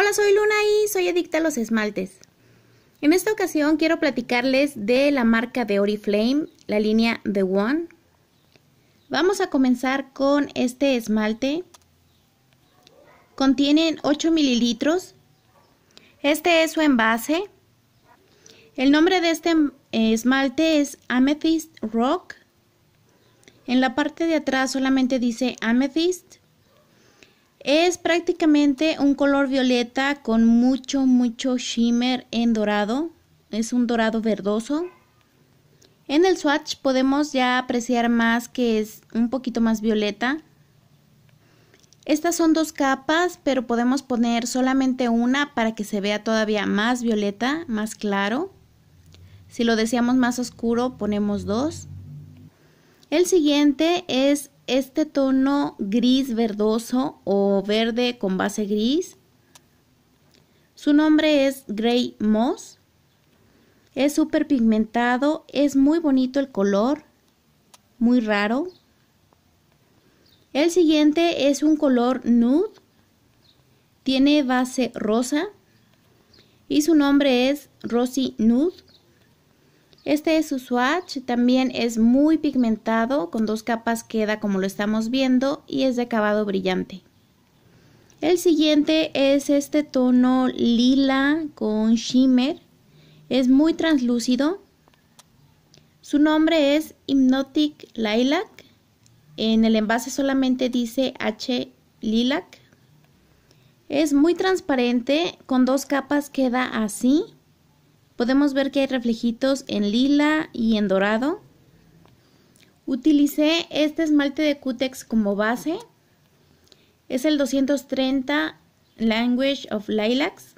Hola, soy Luna y soy adicta a los esmaltes. En esta ocasión quiero platicarles de la marca de Oriflame, la línea The One. Vamos a comenzar con este esmalte. Contienen 8 mililitros. Este es su envase. El nombre de este esmalte es Amethyst Rock. En la parte de atrás solamente dice Amethyst. Es prácticamente un color violeta con mucho, mucho shimmer en dorado. Es un dorado verdoso. En el swatch podemos ya apreciar más que es un poquito más violeta. Estas son dos capas, pero podemos poner solamente una para que se vea todavía más violeta, más claro. Si lo deseamos más oscuro, ponemos dos. El siguiente es este tono gris verdoso o verde con base gris. Su nombre es Grey Moss. Es súper pigmentado, es muy bonito el color, muy raro. El siguiente es un color nude, tiene base rosa y su nombre es Rosy Nude. Este es su swatch, también es muy pigmentado, con dos capas queda como lo estamos viendo y es de acabado brillante. El siguiente es este tono lila con shimmer, es muy translúcido. Su nombre es Hypnotic Lilac, en el envase solamente dice H Lilac. Es muy transparente, con dos capas queda así Podemos ver que hay reflejitos en lila y en dorado. Utilicé este esmalte de Cutex como base. Es el 230 Language of Lilacs.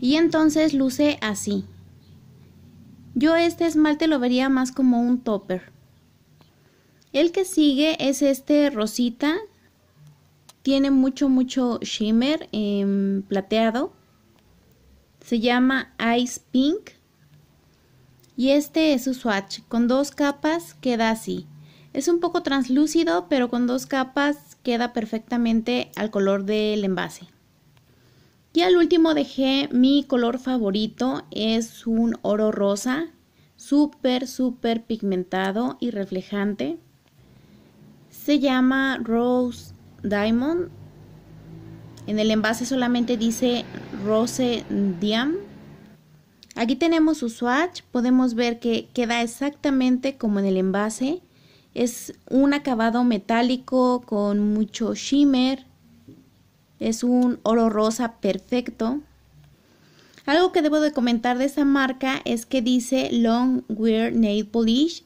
Y entonces luce así. Yo este esmalte lo vería más como un topper. El que sigue es este rosita. Tiene mucho, mucho shimmer em, plateado. Se llama Ice Pink. Y este es su swatch con dos capas queda así. Es un poco translúcido, pero con dos capas queda perfectamente al color del envase. Y al último dejé mi color favorito, es un oro rosa, súper, súper pigmentado y reflejante. Se llama Rose Diamond en el envase solamente dice Rose Diam. Aquí tenemos su swatch, podemos ver que queda exactamente como en el envase. Es un acabado metálico con mucho shimmer. Es un oro rosa perfecto. Algo que debo de comentar de esta marca es que dice Long Wear Nail Polish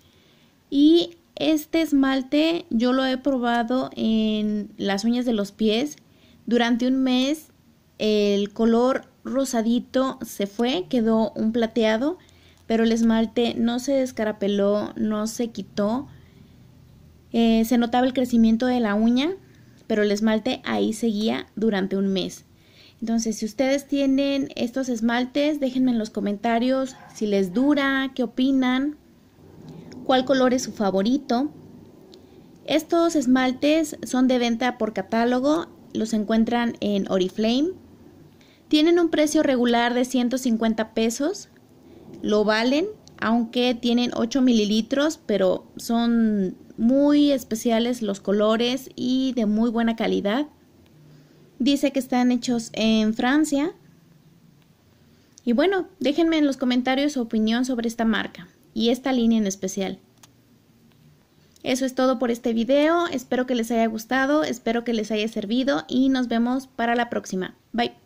y este esmalte yo lo he probado en las uñas de los pies durante un mes el color rosadito se fue, quedó un plateado, pero el esmalte no se descarapeló, no se quitó. Eh, se notaba el crecimiento de la uña, pero el esmalte ahí seguía durante un mes. Entonces, si ustedes tienen estos esmaltes, déjenme en los comentarios si les dura, qué opinan, cuál color es su favorito. Estos esmaltes son de venta por catálogo los encuentran en Oriflame. Tienen un precio regular de 150 pesos, lo valen, aunque tienen 8 mililitros, pero son muy especiales los colores y de muy buena calidad. Dice que están hechos en Francia. Y bueno, déjenme en los comentarios su opinión sobre esta marca y esta línea en especial. Eso es todo por este video, espero que les haya gustado, espero que les haya servido y nos vemos para la próxima. Bye.